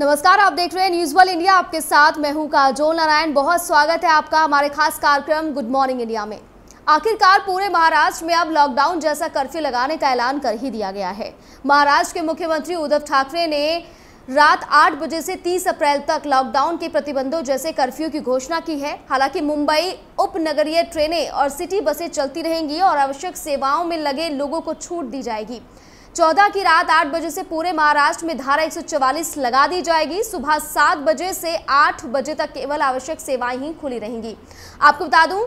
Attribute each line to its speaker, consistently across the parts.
Speaker 1: नमस्कार आप देख रहे हैं न्यूज वर्ल्ड इंडिया आपके साथ मैं हूं काजोल नारायण बहुत स्वागत है आपका हमारे खास कार्यक्रम गुड मॉर्निंग इंडिया में आखिरकार पूरे महाराष्ट्र में अब लॉकडाउन जैसा कर्फ्यू लगाने का ऐलान कर ही दिया गया है महाराष्ट्र के मुख्यमंत्री उद्धव ठाकरे ने रात आठ बजे से 30 अप्रैल तक लॉकडाउन के प्रतिबंधों जैसे कर्फ्यू की घोषणा की है हालांकि मुंबई उपनगरीय ट्रेनें और सिटी बसें चलती रहेंगी और आवश्यक सेवाओं में लगे लोगों को छूट दी जाएगी चौदह की रात आठ बजे से पूरे महाराष्ट्र में धारा 144 लगा दी जाएगी सुबह सात बजे से आठ बजे तक केवल आवश्यक सेवाएं ही खुली रहेंगी आपको बता दूं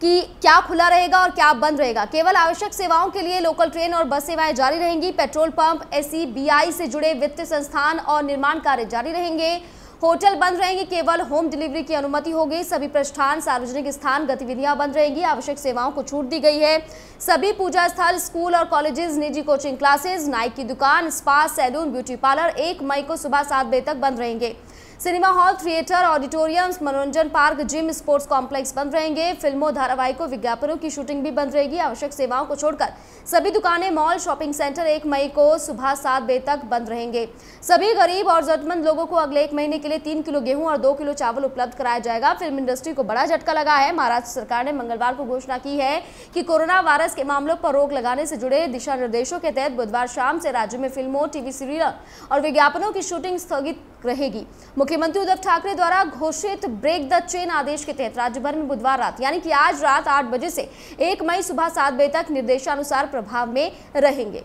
Speaker 1: कि क्या खुला रहेगा और क्या बंद रहेगा केवल आवश्यक सेवाओं के लिए लोकल ट्रेन और बस सेवाएं जारी रहेंगी पेट्रोल पंप एस से जुड़े वित्तीय संस्थान और निर्माण कार्य जारी रहेंगे होटल बंद रहेंगे केवल होम डिलीवरी की अनुमति होगी सभी प्रतिष्ठान सार्वजनिक स्थान गतिविधियां बंद रहेंगी आवश्यक सेवाओं को छूट दी गई है सभी पूजा स्थल स्कूल और कॉलेजेस निजी कोचिंग क्लासेस नाई की दुकान स्पा सैलून ब्यूटी पार्लर एक मई को सुबह सात बजे तक बंद रहेंगे सिनेमा हॉल थिएटर ऑडिटोरियम मनोरंजन पार्क जिम स्पोर्ट्स कॉम्प्लेक्स बंद रहेंगे फिल्मों धारावाहिकों विज्ञापनों की शूटिंग भी बंद रहेगी आवश्यक सेवाओं को छोड़कर सभी दुकानें मॉल शॉपिंग सेंटर एक मई को सुबह सात बजे तक बंद रहेंगे सभी गरीब और जरूरतमंद लोगों को अगले एक महीने के लिए तीन किलो गेहूं और दो किलो चावल उपलब्ध कराया जाएगा फिल्म इंडस्ट्री को बड़ा झटका लगा है महाराष्ट्र सरकार ने मंगलवार को घोषणा की है कि कोरोना वायरस के मामलों पर रोक लगाने से जुड़े दिशा निर्देशों के तहत बुधवार शाम से राज्य में फिल्मों टीवी सीरियल और विज्ञापनों की शूटिंग स्थगित रहेगी मुख्यमंत्री उद्धव ठाकरे द्वारा घोषित ब्रेक द चेन आदेश के तहत राज्य भर में बुधवार रात यानी कि आज रात आठ बजे से एक मई सुबह सात बजे तक निर्देशानुसार प्रभाव में रहेंगे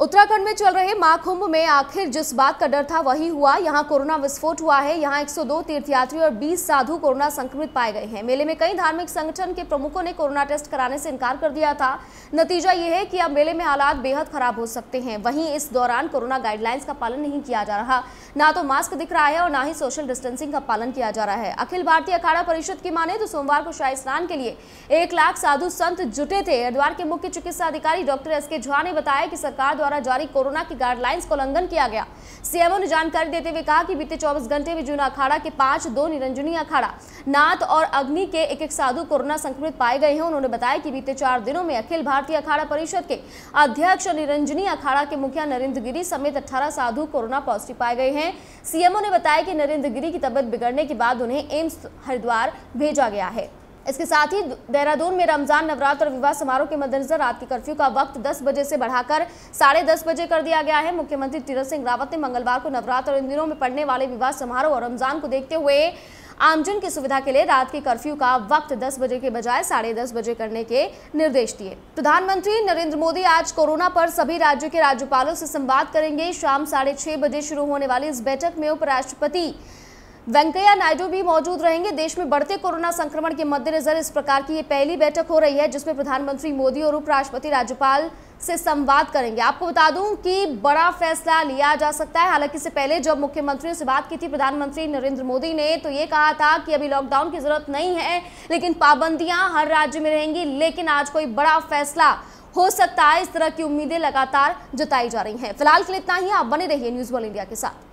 Speaker 1: उत्तराखंड में चल रहे माँ कुंभ में आखिर जिस बात का डर था वही हुआ यहाँ कोरोना विस्फोट हुआ है यहाँ 102 तीर्थयात्री और 20 साधु कोरोना संक्रमित पाए गए हैं मेले में कई धार्मिक संगठन के प्रमुखों ने कोरोना टेस्ट कराने से इनकार कर दिया था नतीजा ये है कि अब मेले में हालात बेहद खराब हो सकते हैं वहीं इस दौरान कोरोना गाइडलाइंस का पालन नहीं किया जा रहा ना तो मास्क दिख रहा है और ना ही सोशल डिस्टेंसिंग का पालन किया जा रहा है अखिल भारतीय अखाड़ा परिषद की माने तो सोमवार को शाही स्नान के लिए एक लाख साधु संत जुटे थे हरिद्वार के मुख्य चिकित्सा अधिकारी डॉक्टर एस के झा ने बताया कि सरकार द्वारा जारी कोरोना की गाइडलाइंस को उल्लंघन किया गया सीएमओ ने जानकारी देते हुए कहा कि बीते चौबीस घंटे में जूना अखाड़ा के पांच दो निरंजनी अखाड़ा नाथ और अग्नि के एक एक साधु कोरोना संक्रमित पाए गए हैं उन्होंने बताया कि बीते चार दिनों में अखिल भारतीय अखाड़ा परिषद के अध्यक्ष निरंजनी अखाड़ा के मुखिया नरेंद्र गिरी समेत अठारह साधु कोरोना पॉजिटिव पाए गए हैं सीएमओ ने बताया कि नरेंद्र गिरी की तबियत बिगड़ने के बाद उन्हें एम्स हरिद्वार भेजा गया है इसके साथ ही देहरादून में रमजान नवरात्र और विवाह समारोह के मद्देनजर रात के कर्फ्यू का वक्त दस बजे से बढ़ाकर साढ़े दस बजे कर दिया गया है मुख्यमंत्री तीरथ सिंह रावत ने मंगलवार को नवरात्र और इन दिनों में पड़ने वाले विवाह समारोह और रमजान को देखते हुए आमजन की सुविधा के लिए रात के कर्फ्यू का वक्त 10 बजे के बजाय साढ़े दस बजे करने के निर्देश दिए प्रधानमंत्री नरेंद्र मोदी आज कोरोना पर सभी राज्यों के राज्यपालों से संवाद करेंगे शाम साढ़े छह बजे शुरू होने वाली इस बैठक में उपराष्ट्रपति वेंकैया नायडू भी मौजूद रहेंगे देश में बढ़ते कोरोना संक्रमण के मद्देनजर इस प्रकार की ये पहली बैठक हो रही है जिसमें प्रधानमंत्री मोदी और उपराष्ट्रपति राज्यपाल से संवाद करेंगे आपको बता दूं कि बड़ा फैसला लिया जा सकता है हालांकि इससे पहले जब मुख्यमंत्रियों से बात की थी प्रधानमंत्री नरेंद्र मोदी ने तो ये कहा था कि अभी लॉकडाउन की जरूरत नहीं है लेकिन पाबंदियां हर राज्य में रहेंगी लेकिन आज कोई बड़ा फैसला हो सकता है इस तरह की उम्मीदें लगातार जताई जा रही हैं फिलहाल के लिए इतना ही आप बने रहिए न्यूज वन इंडिया के साथ